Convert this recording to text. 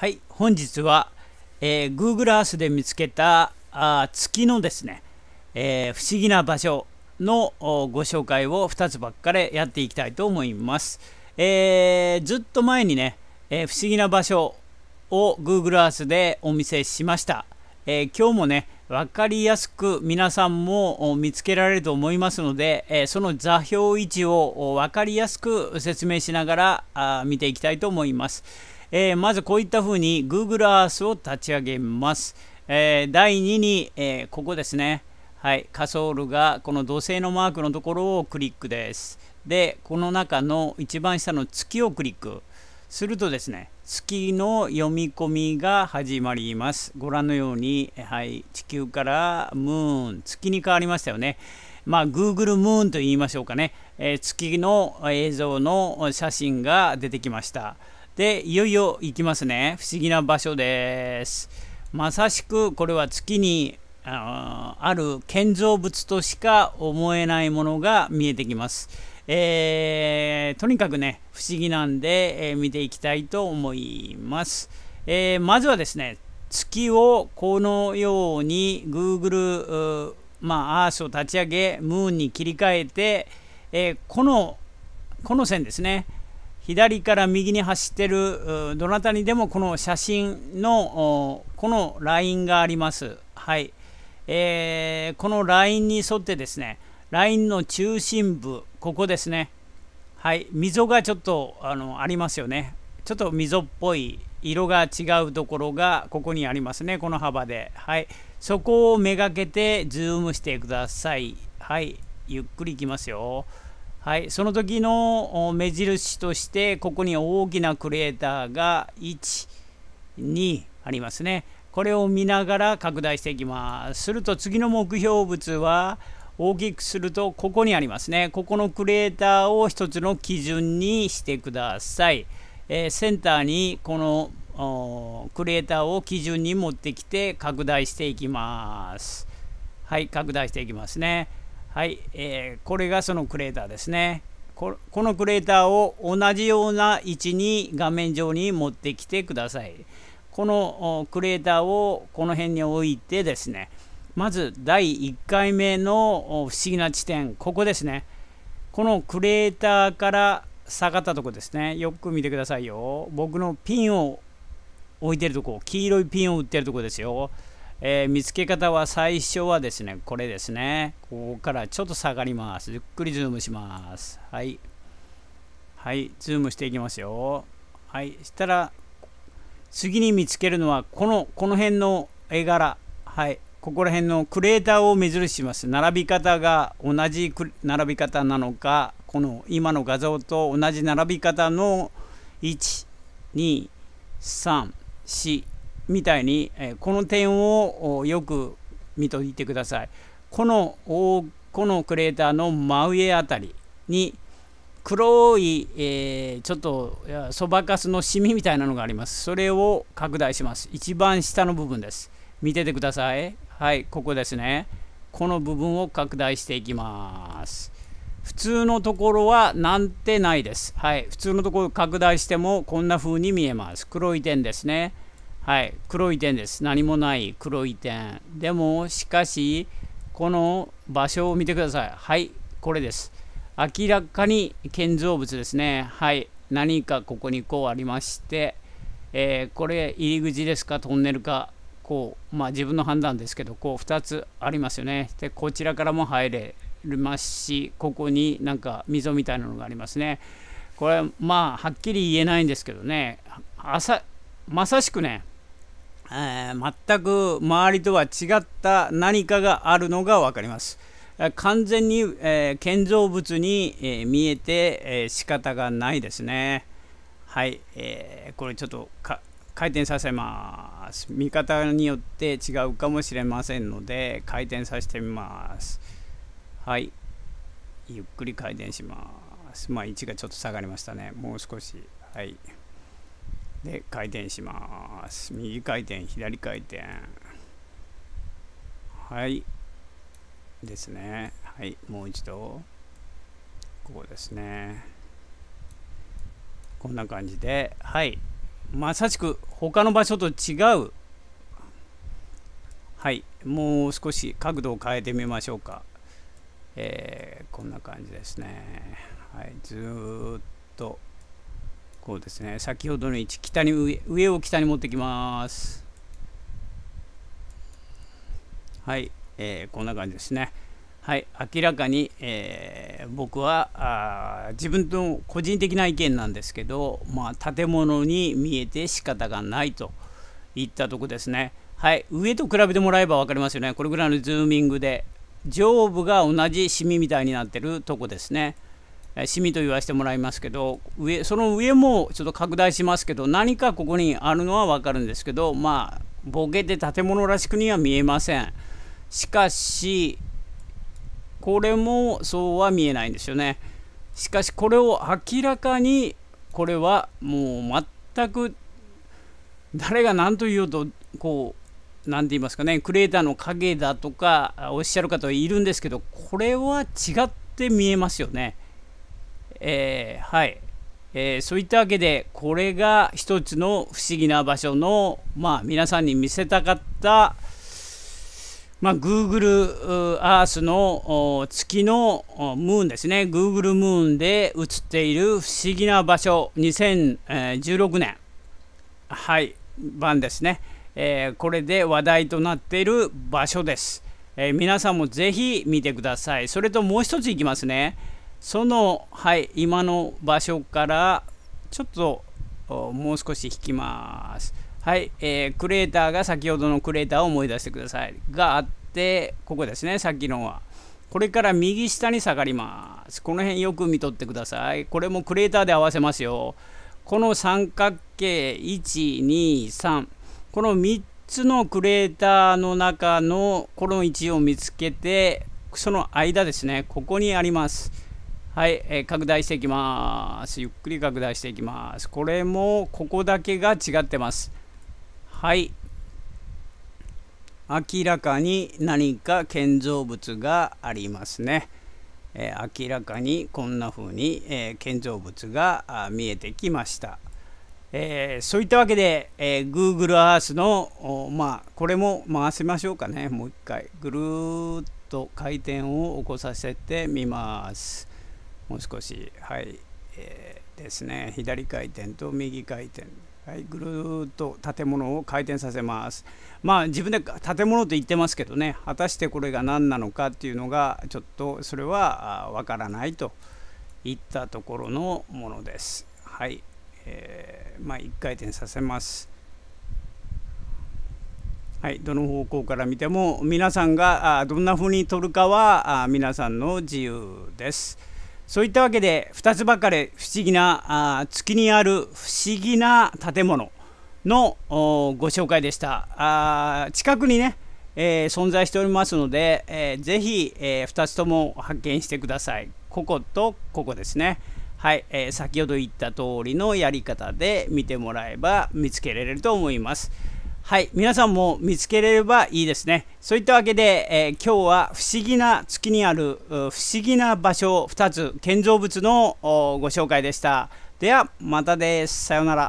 はい、本日は、えー、Google Earth で見つけたあ月のですね、えー、不思議な場所のご紹介を2つばっかりやっていきたいと思います。えー、ずっと前にね、えー、不思議な場所を Google Earth でお見せしました。えー、今日もね、分かりやすく皆さんも見つけられると思いますので、えその座標位置を分かりやすく説明しながら見ていきたいと思います。えー、まずこういったふうに Google Earth を立ち上げます。えー、第2に、えー、ここですね。はい、カソールがこの土星のマークのところをクリックです。で、この中の一番下の月をクリック。するとですね、月の読み込みが始まります。ご覧のように、はい、地球からムーン、月に変わりましたよね。まあ、Google ムーンと言いましょうかね、えー、月の映像の写真が出てきました。で、いよいよ行きますね。不思議な場所です。まさしくこれは月にあある建造物としか思えないものが見えてきます。えー、とにかくね、不思議なんで、えー、見ていきたいと思います。えー、まずはですね、月をこのように Google、まあ、アースを立ち上げ、ムーンに切り替えて、えこの、この線ですね。左から右に走ってるどなたにでもこの写真のこのラインがあります。はい、えー、このラインに沿ってですね、ラインの中心部、ここですね。はい、溝がちょっとあのありますよね。ちょっと溝っぽい色が違うところがここにありますね、この幅で。はい、そこをめがけてズームしてください。はい、ゆっくりいきますよ。はい、その時の目印としてここに大きなクレーターが12ありますねこれを見ながら拡大していきますすると次の目標物は大きくするとここにありますねここのクレーターを1つの基準にしてください、えー、センターにこのクレーターを基準に持ってきて拡大していきますはい拡大していきますねはい、えー、これがそのクレーターですねこのクレーターを同じような位置に画面上に持ってきてくださいこのクレーターをこの辺に置いてですねまず第1回目の不思議な地点ここですねこのクレーターから下がったとこですねよく見てくださいよ僕のピンを置いてるとこ黄色いピンを打ってるとこですよえー、見つけ方は最初はですね、これですね。ここからちょっと下がります。ゆっくりズームします。はい。はい、ズームしていきますよ。はい、したら、次に見つけるのは、この、この辺の絵柄。はい、ここら辺のクレーターを目印します。並び方が同じ並び方なのか、この今の画像と同じ並び方の1、2、3、4、みたいに、えこの点をよく見といてください。このこのクレーターの真上あたりに黒い、えー、ちょっとそばかすのシミみたいなのがあります。それを拡大します。一番下の部分です。見ててください。はい、ここですね。この部分を拡大していきます。普通のところはなんてないです。はい、普通のところ拡大してもこんな風に見えます。黒い点ですね。はい、黒い点です。何もない黒い点。でも、しかし、この場所を見てください。はい、これです。明らかに建造物ですね。はい、何かここにこうありまして、えー、これ入り口ですか、トンネルか、こう、まあ自分の判断ですけど、こう2つありますよね。で、こちらからも入れますし、ここになんか溝みたいなのがありますね。これ、まあ、はっきり言えないんですけどね、朝まさしくね、えー、全く周りとは違った何かがあるのが分かります。完全に、えー、建造物に、えー、見えて、えー、仕方がないですね。はい、えー、これちょっと回転させます。見方によって違うかもしれませんので回転させてみます。はい、ゆっくり回転します。まあ位置がちょっと下がりましたね。もう少し。はい。で回転します右回転左回転はいですねはいもう一度ここですねこんな感じではいまさしく他の場所と違うはいもう少し角度を変えてみましょうかえー、こんな感じですねはいずっとこうですね先ほどの位置北に上上を北に持ってきますはい、えー、こんな感じですねはい明らかに、えー、僕はあ自分の個人的な意見なんですけど、まあ、建物に見えて仕方がないといったとこですねはい上と比べてもらえば分かりますよねこれぐらいのズーミングで上部が同じシミみたいになってるとこですねシミと言わせてもらいますけど上その上もちょっと拡大しますけど何かここにあるのは分かるんですけどまあボケて建物らしくには見えませんしかしこれもそうは見えないんですよねしかしこれを明らかにこれはもう全く誰が何と言おうとこう何て言いますかねクレーターの影だとかおっしゃる方はいるんですけどこれは違って見えますよね。えー、はい、えー、そういったわけでこれが一つの不思議な場所の、まあ、皆さんに見せたかった、まあ、Google Earth の月のムーンですね Google ムーンで映っている不思議な場所2016年はい版ですね、えー、これで話題となっている場所です、えー、皆さんもぜひ見てくださいそれともう一ついきますねその、はい、今の場所からちょっともう少し引きます。はい、えー、クレーターが先ほどのクレーターを思い出してください。があって、ここですね、さっきのは。これから右下に下がります。この辺よく見とってください。これもクレーターで合わせますよ。この三角形1、2、3。この3つのクレーターの中のこの位置を見つけて、その間ですね、ここにあります。はい、えー、拡大していきます。ゆっくり拡大していきます。これも、ここだけが違ってます。はい。明らかに何か建造物がありますね。えー、明らかにこんな風に、えー、建造物が見えてきました。えー、そういったわけで、えー、Google Earth の、まあ、これも回せましょうかね。もう一回。ぐるっと回転を起こさせてみます。もう少し、はいえー、ですね左回転と右回転、はい、ぐるっと建物を回転させます。まあ自分で建物と言ってますけどね果たしてこれが何なのかっていうのがちょっとそれはわからないといったところのものです。はい、えー、まあ、1回転させます。はい、どの方向から見ても皆さんがあどんな風に撮るかは皆さんの自由です。そういったわけで2つばかり不思議なあ月にある不思議な建物のご紹介でしたあ近くにね、えー、存在しておりますので、えー、ぜひ、えー、2つとも発見してくださいこことここですねはい、えー、先ほど言った通りのやり方で見てもらえば見つけられると思います。はい、皆さんも見つけれればいいですね。そういったわけで、えー、今日は不思議な月にある不思議な場所2つ建造物のご紹介でした。ではまたです。さようなら。